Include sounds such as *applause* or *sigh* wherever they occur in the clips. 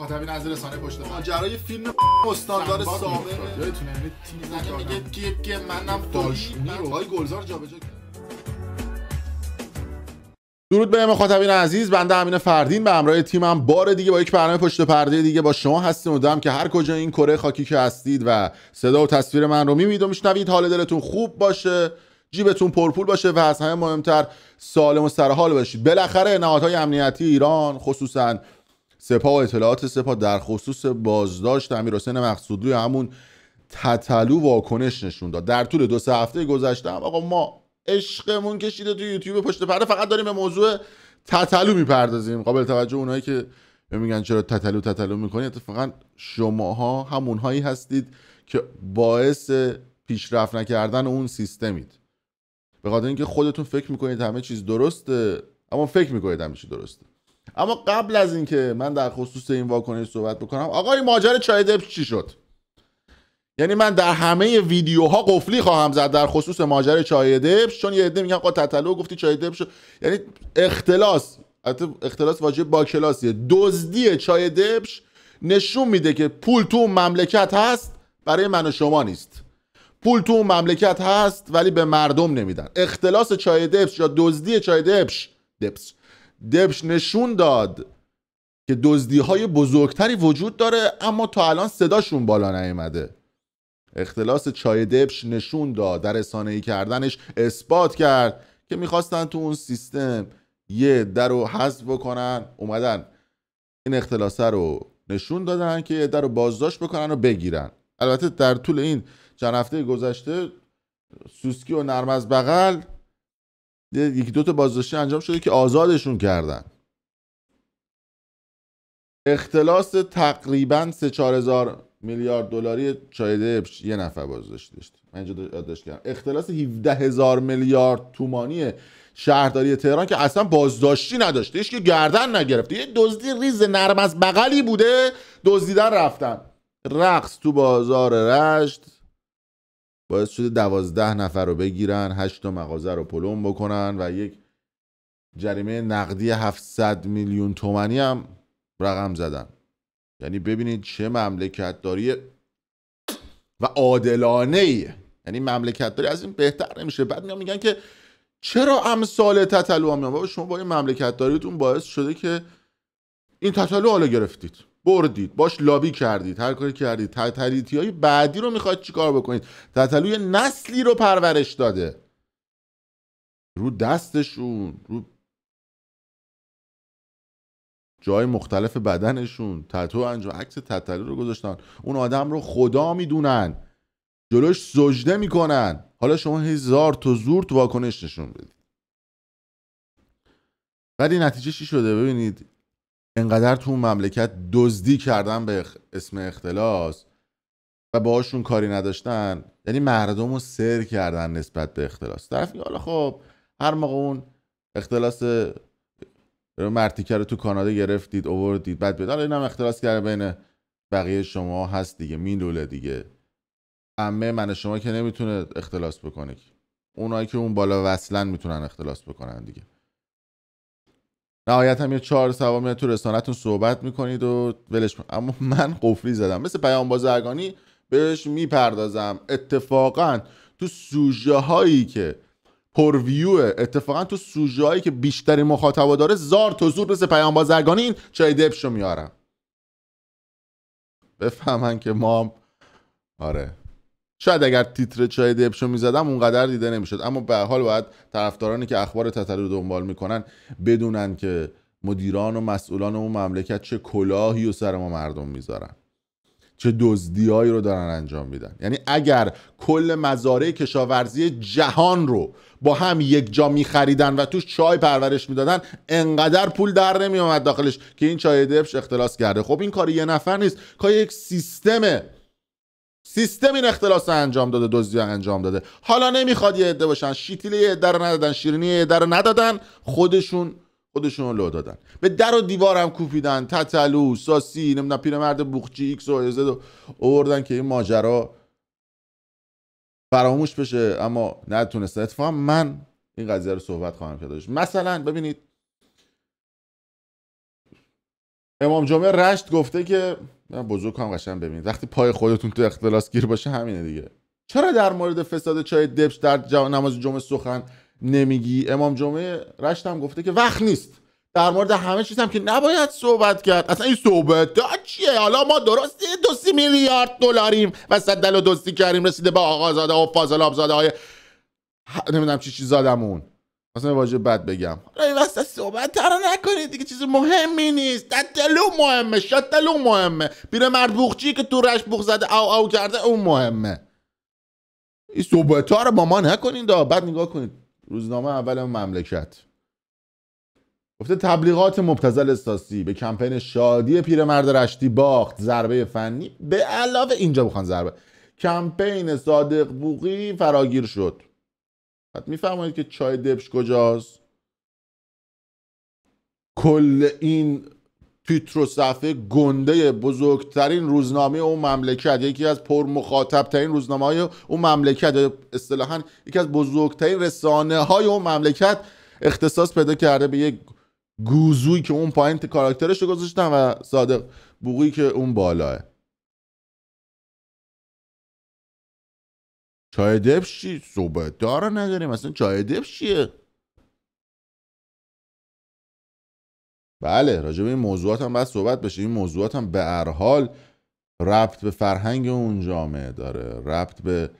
مخاطبین نظر رسانه پشت جرای فیلم استاندار سابقه یادتونه یعنی میگه منم گلزار جابجا درود به مخاطبین عزیز بنده امین فردین به همراه تیمم بار دیگه با یک برنامه پشت پرده دیگه با شما هستیم و دم که هر کجا این کره خاکی که هستید و صدا و تصویر من رو میبینید و میشنوید حال دلتون خوب باشه جیبتون پرپول باشه و از همه مهمتر سالم و سرحال باشید بالاخره نهادهای امنیتی ایران خصوصا سپاه و اطلاعات سپاه در خصوص بازداشت امیرحسین مقصودلوی همون تتلو واکنش نشون داد در طول دو سه هفته گذشته هم آقا ما عشقمون کشیده تو یوتیوب پشت پرده فقط داریم به موضوع تتلو میپردازیم قابل توجه اونایی که میگن چرا تتلو تتلو میکنی اتفاقا شماها همونهایی هستید که باعث پیشرفت نکردن اون سیستمید به خاطر اینکه خودتون فکر میکنید همه چیز درسته اما فکر میکنید همه چیز درسته اما قبل از اینکه من در خصوص این واکنش صحبت بکنم آقای ماجر چای دبش چی شد یعنی من در همه ویدیوها قفلی خواهم زد در خصوص ماجر چای دبش چون یه عده میگن آقا تتلو گفتی چای دبش یعنی اختلاس اختلاس واجب با کلاسیه دزدی چای دبش نشون میده که پول تو مملکت هست برای من و شما نیست پول تو مملکت هست ولی به مردم نمیدن اختلاس چای دبش یا دزدی چای دبش دبش دبش نشون داد که دزدی های بزرگتری وجود داره اما تا الان صداشون بالا نیامده اختلاس چای دبش نشون داد در ای کردنش اثبات کرد که میخواستن تو اون سیستم یه در رو حذف بکنن اومدن این اختلاسه رو نشون دادن که یه در رو بازداشت بکنن و بگیرن البته در طول این چند هفته گذشته سوسکی و نرم از بغل یکی دو تا بازداشتی انجام شده که آزادشون کردن اختلاس تقریبا 3 4000 میلیارد دلاری چایده یه نفر بازداشت داشت من اینجا داشت کردم اختلاس 17 هزار میلیارد تومانی شهرداری تهران که اصلا بازداشتی نداشته که گردن نگرفته یه دزدی ریز نرم از بغلی بوده دزدیدن رفتن رقص تو بازار رشت باعث شده دوازده نفر رو بگیرن هشت تا مغازه رو پلوم بکنن و یک جریمه نقدی 700 میلیون تومنی هم رقم زدن یعنی ببینید چه مملکت داری و عادلانه ای یعنی مملکتداری از این بهتر نمیشه بعد میان میگن که چرا امثال تتلو هم میان بابا شما با این مملکت باعث شده که این تتلو حالا گرفتید بردید باش لابی کردید هر کاری کردید تتلیتی های بعدی رو میخواید چیکار بکنید تتلوی نسلی رو پرورش داده رو دستشون رو جای مختلف بدنشون تتو انجام عکس تتلو رو گذاشتن اون آدم رو خدا میدونن جلوش سجده میکنن حالا شما هزار تو زورت واکنش نشون بدید ولی نتیجه چی شده ببینید انقدر تو مملکت دزدی کردن به اسم اختلاس و باهاشون کاری نداشتن یعنی مردم رو سر کردن نسبت به اختلاس طرف حالا خب هر موقع اون اختلاس مرتیکه رو تو کانادا گرفتید اووردید بعد بدید حالا این هم اختلاس کرده بین بقیه شما هست دیگه میلوله دیگه امه من شما که نمیتونه اختلاس بکنه اونایی که اون بالا وصلن میتونن اختلاس بکنن دیگه نهایت هم یه چهار سوا میاد تو رسانتون صحبت میکنید و ولش اما من قفلی زدم مثل پیام بازرگانی بهش میپردازم اتفاقا تو سوژه هایی که پرویو اتفاقا تو سوژه هایی که بیشتری مخاطبا داره زار تو زور مثل پیام بازرگانی این چای دبشو میارم بفهمن که ما آره شاید اگر تیتر چای دبشو میزدم اونقدر دیده نمیشد اما به حال باید طرفدارانی که اخبار رو دنبال میکنن بدونن که مدیران و مسئولان اون مملکت چه کلاهی و سر ما مردم میذارن چه دزدیهایی رو دارن انجام میدن یعنی اگر کل مزارع کشاورزی جهان رو با هم یک جا میخریدن و توش چای پرورش میدادن انقدر پول در نمیومد داخلش که این چای دبش اختلاس کرده خب این کار یه نفر نیست کار یک سیستم سیستم این اختلاس انجام داده دزدی انجام داده حالا نمیخواد یه عده باشن شیتیل یه عده رو ندادن شیرینی یه عده رو ندادن خودشون خودشون رو لو دادن به در و دیوار هم کوپیدن تتلو ساسی نمیدونم پیرمرد بوخچی ایکس و و اوردن که این ماجرا فراموش بشه اما نتونسته اتفاقا من این قضیه رو صحبت خواهم کرد مثلا ببینید امام جمعه رشت گفته که نه بزرگ هم قشن ببینید وقتی پای خودتون تو اختلاس گیر باشه همینه دیگه چرا در مورد فساد چای دبش در نماز جمعه سخن نمیگی امام جمعه رشت هم گفته که وقت نیست در مورد همه چیز هم که نباید صحبت کرد اصلا این صحبت چیه حالا ما درسته دو سی میلیارد دلاریم و دل و دوستی کردیم رسیده به زاده و فاضل زاده های نمیدونم چی چیز زادمون مثلا واژه بد بگم ای وسط صحبت تره نکنید دیگه چیز مهمی نیست دلو مهمه دلو مهمه بیره مرد بوخچی که تو رشت بوخ زده او او کرده اون مهمه این صحبت رو با ما نکنید دا بعد نگاه کنید روزنامه اول مملکت گفته تبلیغات مبتزل استاسی به کمپین شادی پیرمرد رشتی باخت ضربه فنی به علاوه اینجا بخوان ضربه کمپین صادق بوقی فراگیر شد بعد میفرمایید که چای دبش کجاست کل این تیتر صفحه گنده بزرگترین روزنامه اون مملکت یکی از پر مخاطب ترین روزنامه های اون مملکت اصطلاحا یکی از بزرگترین رسانه های اون مملکت اختصاص پیدا کرده به یک گوزوی که اون پایین کاراکترش رو گذاشتن و صادق بوقی که اون بالاه چای دبش چی؟ صحبت داره نداریم اصلا چای دبش چیه؟ بله راجع به این موضوعات هم باید صحبت بشه این موضوعات هم به ارحال ربط به فرهنگ اون جامعه داره ربط به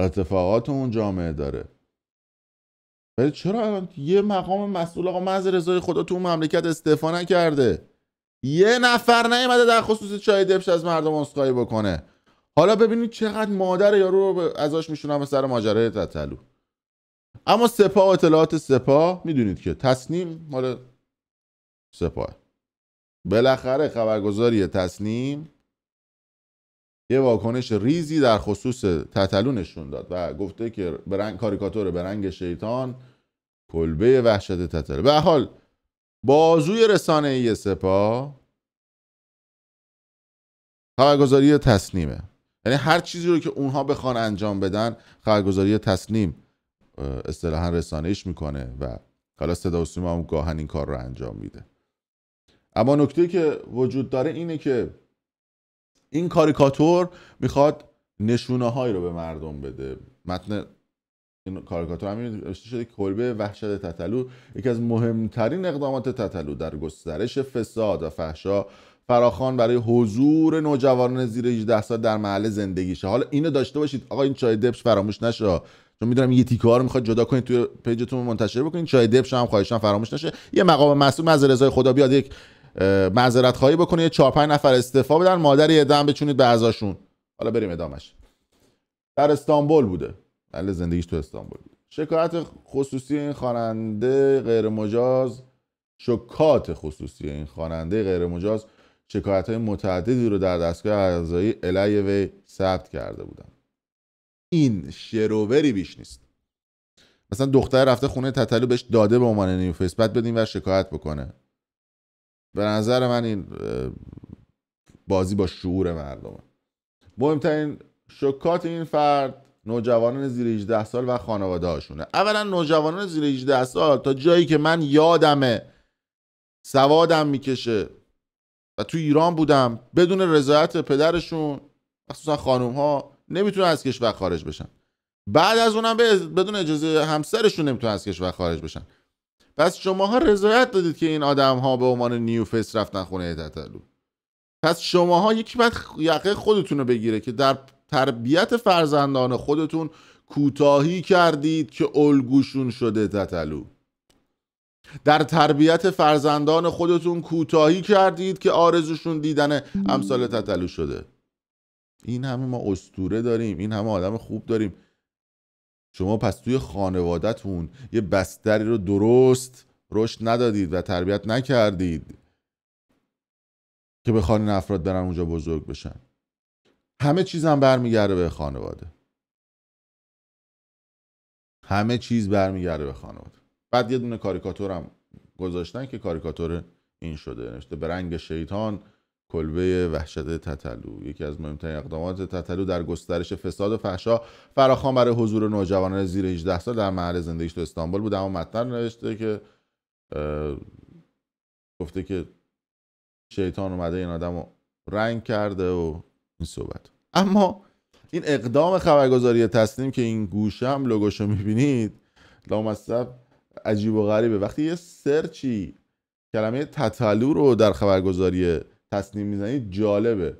اتفاقات اون جامعه داره ولی چرا یه مقام مسئول آقا محض رضای خدا تو اون مملکت استعفا نکرده یه نفر نیومده در خصوص چای دبش از مردم اسخای بکنه حالا ببینید چقدر مادر یارو رو ازاش میشونم سر ماجرای تطلو اما سپاه و اطلاعات سپاه میدونید که تصنیم مال سپاه بالاخره خبرگزاری تصنیم یه واکنش ریزی در خصوص تطلو نشون داد و گفته که برنگ کاریکاتور به رنگ شیطان کلبه وحشت تطلو به حال بازوی رسانه ای سپاه خبرگزاری تصنیمه یعنی هر چیزی رو که اونها بخوان انجام بدن خبرگزاری تسلیم اصطلاحا رسانهش میکنه و حالا صدا و سیما هم گاهن این کار رو انجام میده اما نکته که وجود داره اینه که این کاریکاتور میخواد نشونه هایی رو به مردم بده متن این کاریکاتور همین نوشته شده کلبه وحشت تطلو یکی از مهمترین اقدامات تتلو در گسترش فساد و فحشا فراخان برای حضور نوجوانان زیر 18 سال در محل زندگیشه حالا اینو داشته باشید آقا این چای دبش فراموش نشه چون میدونم یه تیکه ها رو میخواد جدا کنید توی پیجتون منتشر بکنید چای دبش هم خواهشان فراموش نشه یه مقام مسئول از رضای خدا بیاد یک معذرت خواهی بکنه یه 4 5 نفر استعفا بدن مادر یه دم بچونید به ازاشون حالا بریم ادامش در استانبول بوده بله زندگیش تو استانبول بوده شکایت خصوصی این خواننده غیر مجاز شکات خصوصی این خواننده غیر مجاز شکایت های متعددی رو در دستگاه قضایی علی وی ثبت کرده بودن این شروری بیش نیست مثلا دختر رفته خونه تتلو بهش داده به عنوان نیوفیس بعد بدین و شکایت بکنه به نظر من این بازی با شعور مردمه مهمترین شکات این فرد نوجوانان زیر 18 سال و خانواده هاشونه اولا نوجوانان زیر 18 سال تا جایی که من یادمه سوادم میکشه تو ایران بودم بدون رضایت پدرشون مخصوصا خانوم ها نمیتونن از کشور خارج بشن بعد از اونم بدون اجازه همسرشون نمیتونن از کشور خارج بشن پس شماها رضایت دادید که این آدم ها به عنوان نیو فیس رفتن خونه تتلو پس شماها یکی باید یقه خودتون رو بگیره که در تربیت فرزندان خودتون کوتاهی کردید که الگوشون شده تتلو در تربیت فرزندان خودتون کوتاهی کردید که آرزوشون دیدن امثال تطلو شده این همه ما استوره داریم این همه آدم خوب داریم شما پس توی خانوادهتون یه بستری رو درست رشد ندادید و تربیت نکردید که به این افراد برن اونجا بزرگ بشن همه چیز هم برمیگرده به خانواده همه چیز برمیگرده به خانواده بعد یه دونه کاریکاتور هم گذاشتن که کاریکاتور این شده نوشته به رنگ شیطان کلبه وحشت تتلو یکی از مهمترین اقدامات تتلو در گسترش فساد و فحشا فراخان برای حضور نوجوانان زیر 18 سال در محل زندگیش تو استانبول بود اما متن نوشته که گفته که شیطان اومده این آدم رنگ کرده و این صحبت اما این اقدام خبرگزاری تسلیم که این گوشه هم لوگوشو میبینید لامصب عجیب و غریبه وقتی یه سرچی کلمه تتالو رو در خبرگزاری تصنیم میزنی جالبه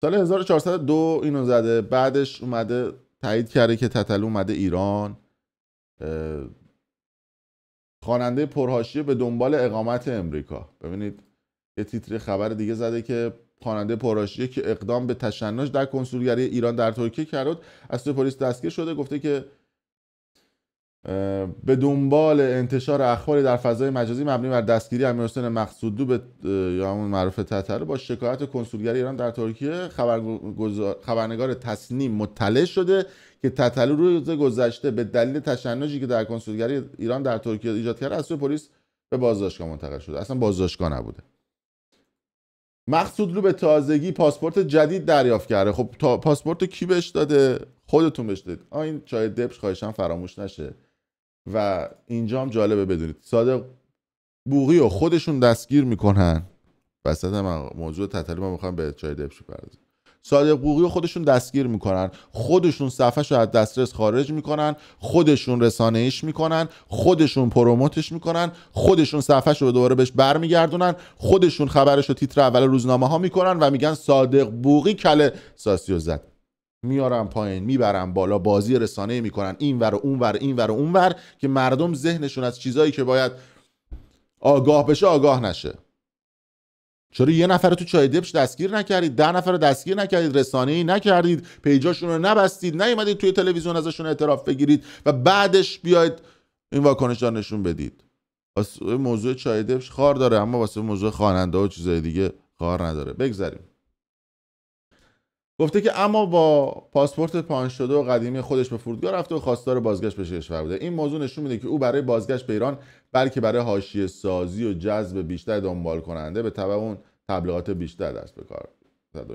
سال 1402 اینو زده بعدش اومده تایید کرده که تتلو اومده ایران خواننده پرهاشیه به دنبال اقامت امریکا ببینید یه تیتر خبر دیگه زده که خواننده پرهاشیه که اقدام به تشنج در کنسولگری ایران در ترکیه کرد از سوی پلیس دستگیر شده گفته که به دنبال انتشار اخباری در فضای مجازی مبنی بر دستگیری حسین مقصودو به یا همون معروف با شکایت کنسولگری ایران در ترکیه خبرنگار تسنیم مطلع شده که تتلو روز گذشته به دلیل تشنجی که در کنسولگری ایران در ترکیه ایجاد کرده از سوی پلیس به بازداشتگاه منتقل شده اصلا بازداشتگاه نبوده رو به تازگی پاسپورت جدید دریافت کرده خب تا... پاسپورت کی بهش داده خودتون بهش این چای دبش خواهشان فراموش نشه و اینجا هم جالبه بدونید صادق بوغی و خودشون دستگیر میکنن وسط من موضوع تطلیم میخوام به چای دبشو پردازم صادق بوغی و خودشون دستگیر میکنن خودشون صفحهش رو از دسترس خارج میکنن خودشون رسانه ایش میکنن خودشون پروموتش میکنن خودشون صفحه رو دوباره بهش برمیگردونن خودشون خبرش رو تیتر اول روزنامه ها میکنن و میگن صادق بوغی کل و زد میارن پایین میبرم بالا بازی رسانه میکنن این ور و اون ور این ور و اون ور که مردم ذهنشون از چیزایی که باید آگاه بشه آگاه نشه چرا یه نفر تو چای دبش دستگیر نکردید ده نفر دستگیر نکردید رسانه ای نکردید پیجاشون رو نبستید نیومدید توی تلویزیون ازشون اعتراف بگیرید و بعدش بیاید این واکنش نشون بدید واسه موضوع چای دبش خار داره اما واسه موضوع خواننده و چیزای دیگه خار نداره بگذریم گفته که اما با پاسپورت پان شده و قدیمی خودش به فرودگاه رفته و خواستار بازگشت به کشور بوده این موضوع نشون میده که او برای بازگشت به ایران بلکه برای حاشیه سازی و جذب بیشتر دنبال کننده به تبع اون تبلیغات بیشتر دست به کار زد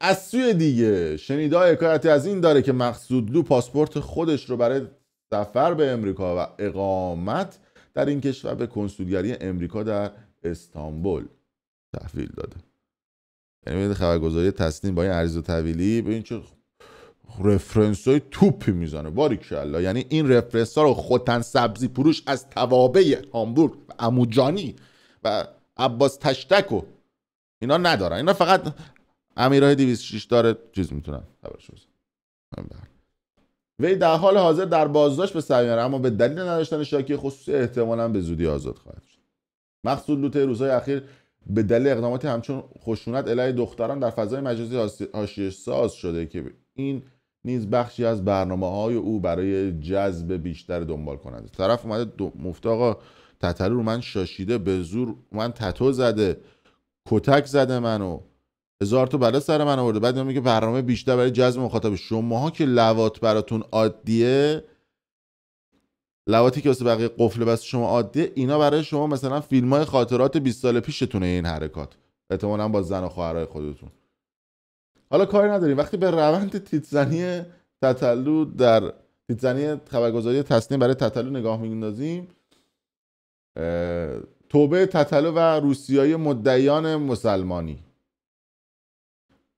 از سوی دیگه شنیدای حکایتی از این داره که مقصودلو پاسپورت خودش رو برای سفر به امریکا و اقامت در این کشور به کنسولگری امریکا در استانبول تحویل داده یعنی خبرگزاری تسلیم با این عریض و طویلی ببین چه رفرنس های توپی میزنه باریکلا یعنی این رفرنس ها رو خوتن سبزی پروش از توابه هامبورگ و اموجانی و عباس تشتک و اینا ندارن اینا فقط امیرای 206 داره چیز میتونن خبرش وی در حال حاضر در بازداشت به سر اما به دلیل نداشتن شاکی خصوصی احتمالا به زودی آزاد خواهد شد مقصود لوته روزهای اخیر به دلیل اقداماتی همچون خشونت علیه دختران در فضای مجازی حاشیه ساز شده که این نیز بخشی از برنامه های او برای جذب بیشتر دنبال کننده طرف اومده مفته آقا تتلو رو من شاشیده به زور من تتو زده کتک زده منو هزار تو بلا سر من آورده بعد میگه برنامه بیشتر برای جذب مخاطب شماها که لوات براتون عادیه لواتی که واسه بقیه قفل بس شما عادیه اینا برای شما مثلا فیلم های خاطرات 20 سال پیشتونه این حرکات احتمالا با زن و خواهرای خودتون حالا کاری نداریم وقتی به روند تیتزنی تتلو در تیتزنی خبرگزاری تسنیم برای تتلو نگاه میندازیم توبه تتلو و روسیای مدعیان مسلمانی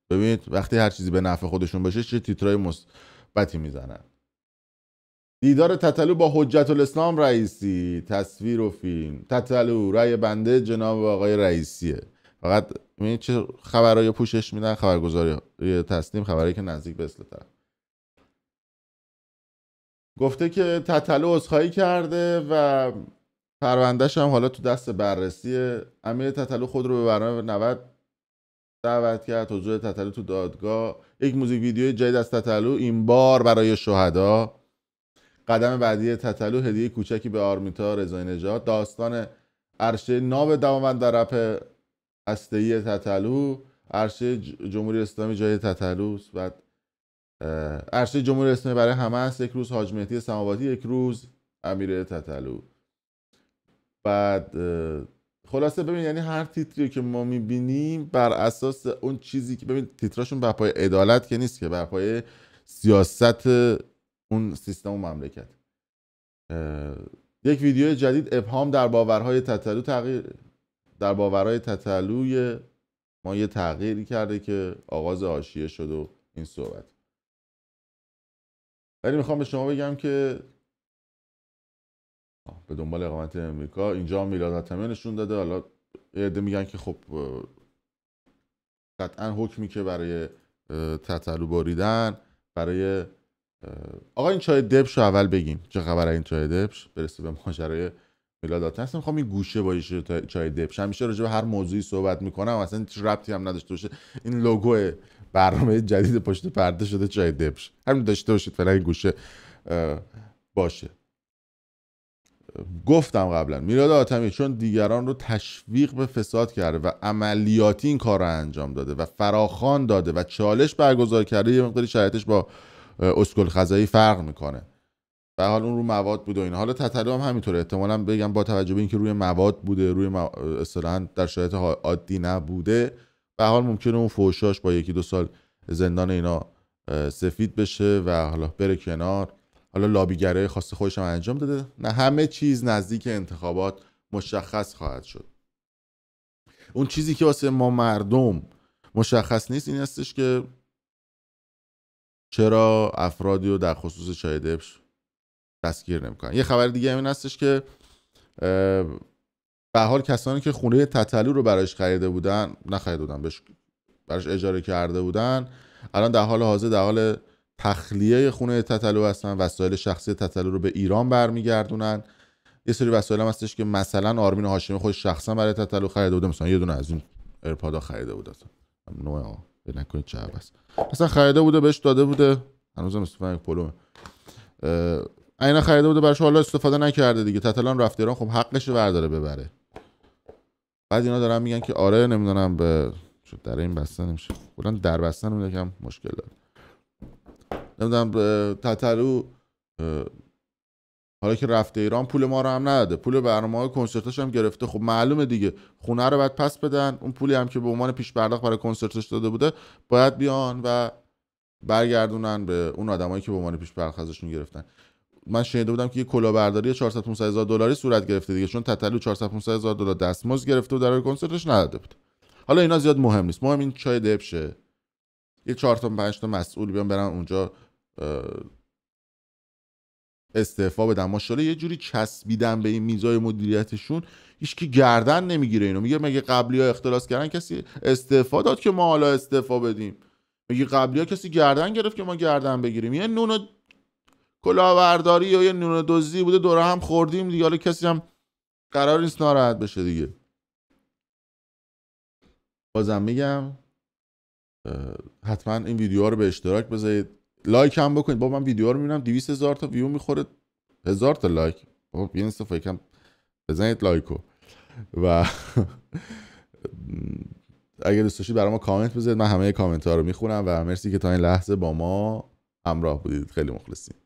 ببینید وقتی هر چیزی به نفع خودشون باشه چه تیترای مثبتی میزنن دیدار تتلو با حجت الاسلام رئیسی تصویر و فیلم تتلو رأی بنده جناب آقای رئیسیه فقط این چه خبرای پوشش میدن خبرگزاری تسلیم خبری که نزدیک به اسلطه گفته که تتلو عذرخواهی کرده و پروندهش هم حالا تو دست بررسیه امیر تتلو خود رو به برنامه 90 دعوت کرد حضور تتلو تو دادگاه یک موزیک ویدیو جدید از تتلو این بار برای شهدا قدم بعدی تتلو هدیه کوچکی به آرمیتا رضای نژاد داستان عرشه ناب دوامند در رپ هسته‌ای تتلو عرشه جمهوری اسلامی جای تتلوس و عرشه جمهوری اسلامی برای همه است یک روز حاج مهدی سماواتی یک روز امیر تتلو بعد خلاصه ببین یعنی هر تیتری که ما میبینیم بر اساس اون چیزی که ببین تیتراشون بر پای عدالت که نیست که بر پای سیاست اون سیستم و مملکت یک ویدیو جدید ابهام در باورهای تتلو تغییر در باورهای تتلوی ما یه تغییری کرده که آغاز حاشیه شد و این صحبت ولی میخوام به شما بگم که به دنبال اقامت امریکا اینجا میلاد حتمیه نشون داده حالا عده میگن که خب قطعا حکمی که برای تتلو بریدن برای آقا این چای دبش رو اول بگیم چه خبر این چای دبش برسه به ماجرای میلاد اصلا میخوام این گوشه با چای دبش همیشه راجع به هر موضوعی صحبت میکنم اصلا هیچ ربطی هم نداشته باشه این لوگو برنامه جدید پشت پرده شده چای دبش همین داشته باشید فعلا این گوشه باشه گفتم قبلا میلاد آتمی چون دیگران رو تشویق به فساد کرده و عملیاتی این کار انجام داده و فراخان داده و چالش برگزار کرده یه مقداری شرایطش با اسکل خزایی فرق میکنه به حال اون رو مواد بوده این حالا تطلا هم همینطوره احتمالا بگم با توجه به اینکه روی مواد بوده روی مو... در شرایط عادی نبوده به حال ممکنه اون فوشاش با یکی دو سال زندان اینا سفید بشه و حالا بره کنار حالا لابیگره خاص خودش هم انجام داده نه همه چیز نزدیک انتخابات مشخص خواهد شد اون چیزی که واسه ما مردم مشخص نیست این هستش که چرا افرادی رو در خصوص چای دبش دستگیر نمیکنن یه خبر دیگه این هستش که به حال کسانی که خونه تطلو رو براش خریده بودن نخریده بودن بهش براش اجاره کرده بودن الان در حال حاضر در حال تخلیه خونه تتلو هستن وسایل شخصی تطلو رو به ایران برمیگردونن یه سری وسایل هم هستش که مثلا آرمین هاشمی خودش شخصا برای تتلو خریده بوده مثلا یه دونه از این ایرپادا خریده بود نوع فکر چه اصلا خریده بوده بهش داده بوده هنوزم استفاده پلومه اینا خریده بوده براش حالا استفاده نکرده دیگه تتلان رفت ایران خب حقش برداره ببره بعد اینا دارن میگن که آره نمیدونم به شد در این بسته نمیشه بودن در بستن که هم مشکل داره نمیدونم تتلو حالا که رفته ایران پول ما رو هم نداده پول برنامه های کنسرتاش هم گرفته خب معلومه دیگه خونه رو باید پس بدن اون پولی هم که به عنوان پیش پرداخت برای کنسرتش داده بوده باید بیان و برگردونن به اون آدمایی که به عنوان پیش پرداخت ازشون گرفتن من شنیده بودم که یه کلاهبرداری 400 500 هزار دلاری صورت گرفته دیگه چون تتلو 400 هزار دلار دستمزد گرفته و در کنسرتش نداده بود حالا اینا زیاد مهم نیست مهم این چای دبشه یه چهار تا پنج تا مسئول بیان برن اونجا استعفا بدن ماشاءالله یه جوری چسبیدن به این میزای مدیریتشون هیچکی گردن نمیگیره اینو میگه مگه قبلی ها اختلاس کردن کسی استعفا داد که ما حالا استعفا بدیم میگه قبلی ها کسی گردن گرفت که ما گردن بگیریم یه نون کلاورداری یا یه نون دزدی بوده دوره هم خوردیم دیگه حالا کسی هم قرار نیست ناراحت بشه دیگه بازم میگم حتما این ویدیو رو به اشتراک بذارید لایک هم بکنید با من ویدیو رو میبینم 200 هزار تا ویو میخوره هزار تا لایک بابا بیاین صفحه یکم بزنید لایکو و *laughs* اگر دوست داشتید برای ما کامنت بذارید من همه کامنت ها رو میخونم و مرسی که تا این لحظه با ما همراه بودید خیلی مخلصیم